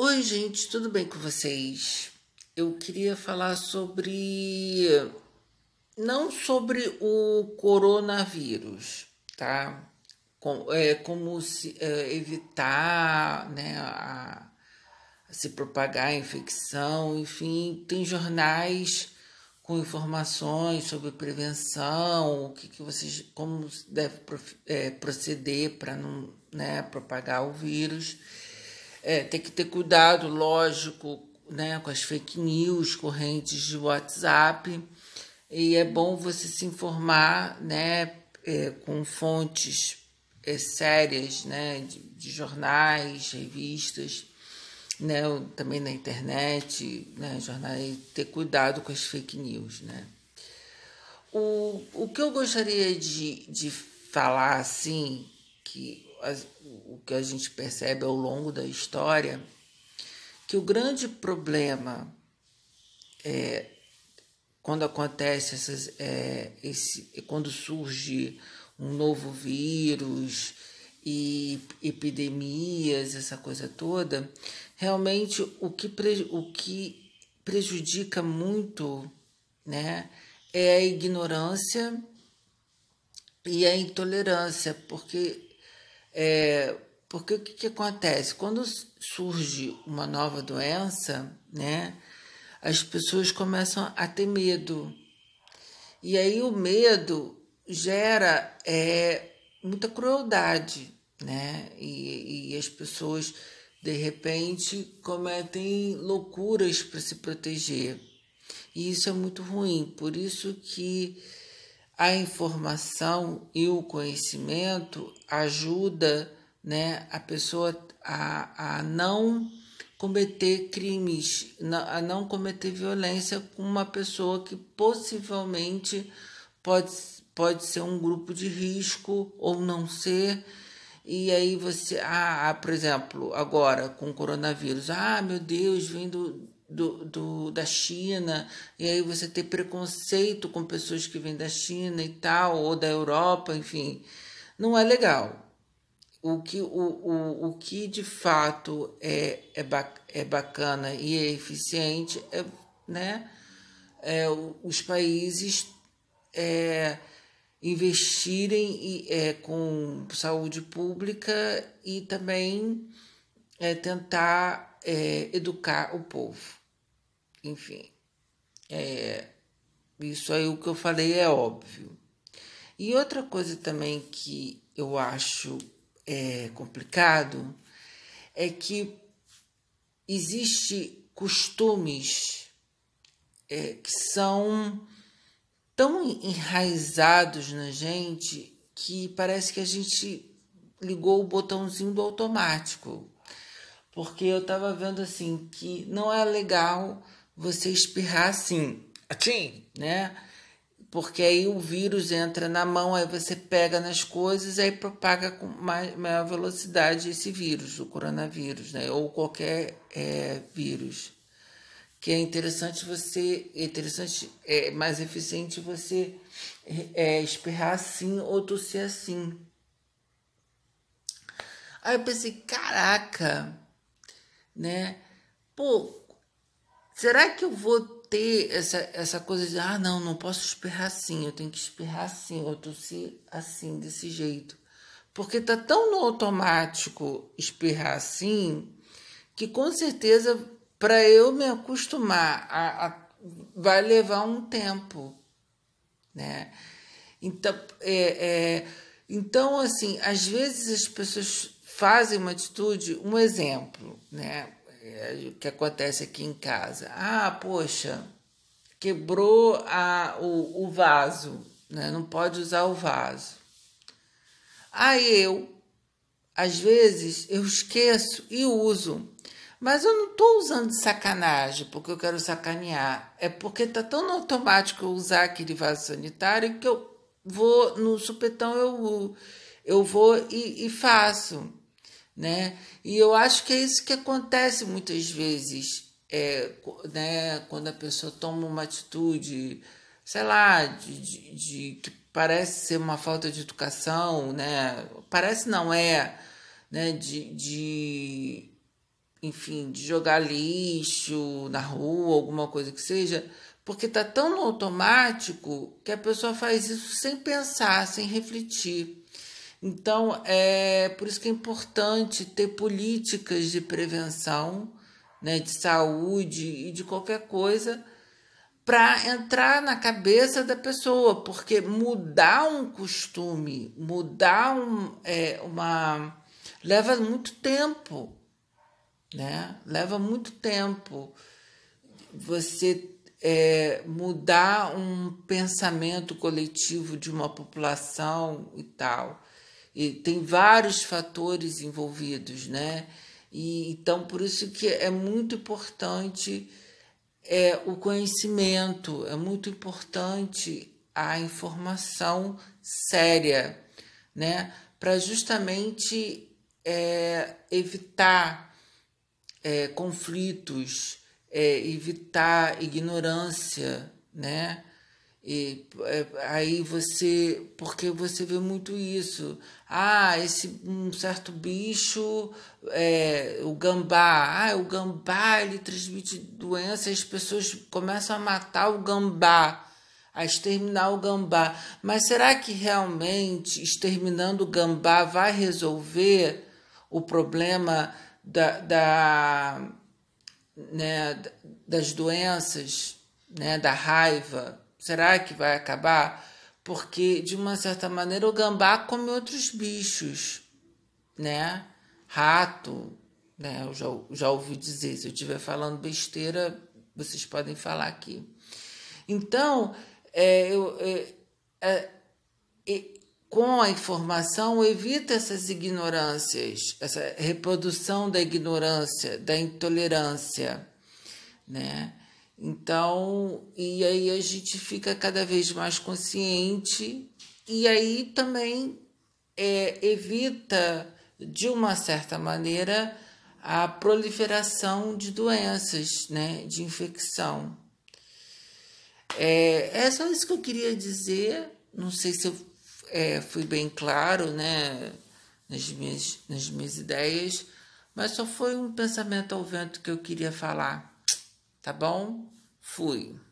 Oi, gente, tudo bem com vocês? Eu queria falar sobre. Não sobre o coronavírus, tá? é, como se, é, evitar né, a, a se propagar a infecção, enfim, tem jornais com informações sobre prevenção, o que, que vocês, como deve é, proceder para não né, propagar o vírus. É, tem que ter cuidado, lógico, né, com as fake news, correntes de WhatsApp. E é bom você se informar né, é, com fontes é, sérias né, de, de, jornais, revistas, né, também na internet, né, jornais, ter cuidado com as fake news. Né. O, o que eu gostaria de, de falar, assim, que o que a gente percebe ao longo da história, que o grande problema é, quando acontece essas, é, esse, é quando surge um novo vírus e epidemias, essa coisa toda, realmente o que, pre, o que prejudica muito né, é a ignorância e a intolerância, porque é, porque o que, que acontece? Quando surge uma nova doença, né, as pessoas começam a ter medo. E aí o medo gera é, muita crueldade, né? E, e as pessoas, de repente, cometem loucuras para se proteger. E isso é muito ruim. Por isso que a informação e o conhecimento ajuda né, a pessoa a, a não cometer crimes, a não cometer violência com uma pessoa que possivelmente pode, pode ser um grupo de risco ou não ser. E aí você, ah, ah por exemplo, agora com o coronavírus, ah, meu Deus, vem do, do, do, da China, e aí você ter preconceito com pessoas que vêm da China e tal, ou da Europa, enfim, não é legal. O que, o, o, o que de fato é, é, bac, é bacana e é eficiente é, né, é os países é, investirem e, é, com saúde pública e também é, tentar é, educar o povo. Enfim, é, isso aí o que eu falei é óbvio. E outra coisa também que eu acho é, complicado é que existe costumes é, que são tão enraizados na gente que parece que a gente ligou o botãozinho do automático. Porque eu estava vendo assim que não é legal você espirrar assim, assim, né? Porque aí o vírus entra na mão, aí você pega nas coisas, aí propaga com mais, maior velocidade esse vírus, o coronavírus, né? Ou qualquer é, vírus. Que é interessante você, é interessante, é mais eficiente você é, espirrar assim ou tossir assim. Aí eu pensei, caraca, né? Pô, Será que eu vou ter essa, essa coisa de, ah, não, não posso espirrar assim, eu tenho que espirrar assim, eu tossir assim, desse jeito? Porque tá tão no automático espirrar assim, que com certeza para eu me acostumar a, a, vai levar um tempo, né? Então, é, é, então, assim, às vezes as pessoas fazem uma atitude, um exemplo, né? É, o que acontece aqui em casa. Ah, poxa, quebrou a, o, o vaso, né? não pode usar o vaso. Aí eu, às vezes, eu esqueço e uso. Mas eu não estou usando de sacanagem porque eu quero sacanear. É porque está tão automático eu usar aquele vaso sanitário que eu vou no supetão, eu, eu vou e, e faço né? E eu acho que é isso que acontece muitas vezes, é, né? Quando a pessoa toma uma atitude, sei lá, de, de, de que parece ser uma falta de educação, né? Parece não é, né? De, de enfim, de jogar lixo na rua, alguma coisa que seja, porque tá tão no automático que a pessoa faz isso sem pensar, sem refletir. Então, é por isso que é importante ter políticas de prevenção, né, de saúde e de qualquer coisa para entrar na cabeça da pessoa, porque mudar um costume, mudar um, é, uma. leva muito tempo, né? Leva muito tempo você é, mudar um pensamento coletivo de uma população e tal. E tem vários fatores envolvidos, né? E, então, por isso que é muito importante é, o conhecimento, é muito importante a informação séria, né? Para justamente é, evitar é, conflitos, é, evitar ignorância, né? E, é, aí você. Porque você vê muito isso. Ah, esse um certo bicho, é, o gambá. Ah, o gambá ele transmite doença, as pessoas começam a matar o gambá, a exterminar o gambá. Mas será que realmente exterminando o gambá vai resolver o problema da, da, né, das doenças, né, da raiva? Será que vai acabar? Porque, de uma certa maneira, o gambá come outros bichos, né? Rato, né? Eu já, já ouvi dizer, se eu estiver falando besteira, vocês podem falar aqui. Então, é, eu, é, é, com a informação evita essas ignorâncias, essa reprodução da ignorância, da intolerância, né? Então, e aí a gente fica cada vez mais consciente e aí também é, evita, de uma certa maneira, a proliferação de doenças, né, de infecção. É, é só isso que eu queria dizer. Não sei se eu é, fui bem claro, né, nas minhas, nas minhas ideias, mas só foi um pensamento ao vento que eu queria falar. Tá bom? Fui.